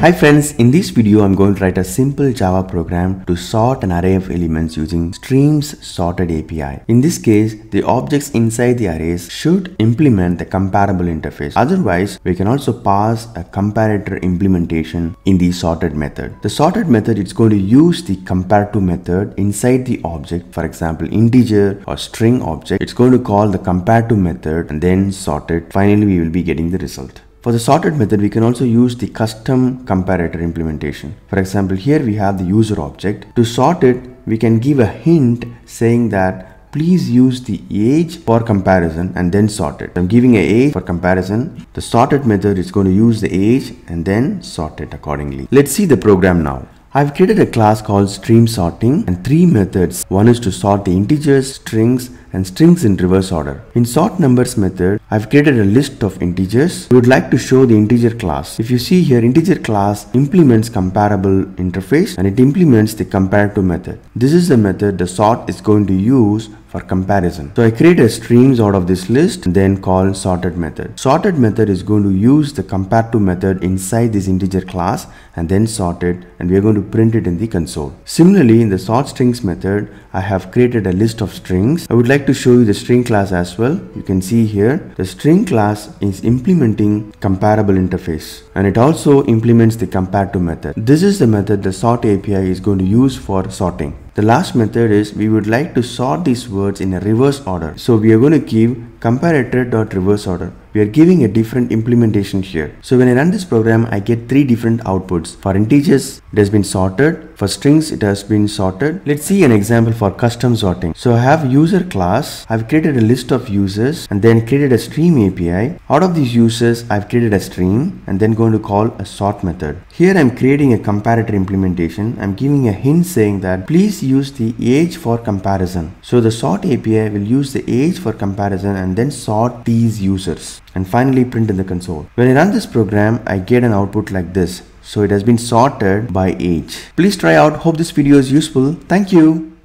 Hi friends, in this video I'm going to write a simple Java program to sort an array of elements using streams sorted API. In this case, the objects inside the arrays should implement the comparable interface. Otherwise, we can also pass a comparator implementation in the sorted method. The sorted method is going to use the compare to method inside the object, for example integer or string object. It's going to call the compare to method and then sort it. Finally, we will be getting the result. For the sorted method, we can also use the custom comparator implementation. For example, here we have the user object. To sort it, we can give a hint saying that please use the age for comparison and then sort it. I'm giving a age for comparison. The sorted method is going to use the age and then sort it accordingly. Let's see the program now. I've created a class called stream sorting and three methods. One is to sort the integers, strings and strings in reverse order. In sort numbers method, I've created a list of integers. We would like to show the integer class. If you see here, integer class implements comparable interface and it implements the compare to method. This is the method the sort is going to use for comparison. So I create a streams out of this list then call sorted method. Sorted method is going to use the compare to method inside this integer class and then sort it and we are going to print it in the console. Similarly in the sort strings method I have created a list of strings. I would like to show you the string class as well. You can see here the string class is implementing comparable interface and it also implements the compare to method. This is the method the sort API is going to use for sorting. The last method is we would like to sort these words in a reverse order. So we are going to give Comparator dot reverse order. We are giving a different implementation here. So when I run this program, I get three different outputs. For integers, it has been sorted. For strings, it has been sorted. Let's see an example for custom sorting. So I have user class. I've created a list of users and then created a stream API. Out of these users, I've created a stream and then going to call a sort method. Here I'm creating a comparator implementation. I'm giving a hint saying that please use the age for comparison. So the sort API will use the age for comparison and then sort these users and finally print in the console. When I run this program, I get an output like this. So it has been sorted by age. Please try out. Hope this video is useful. Thank you.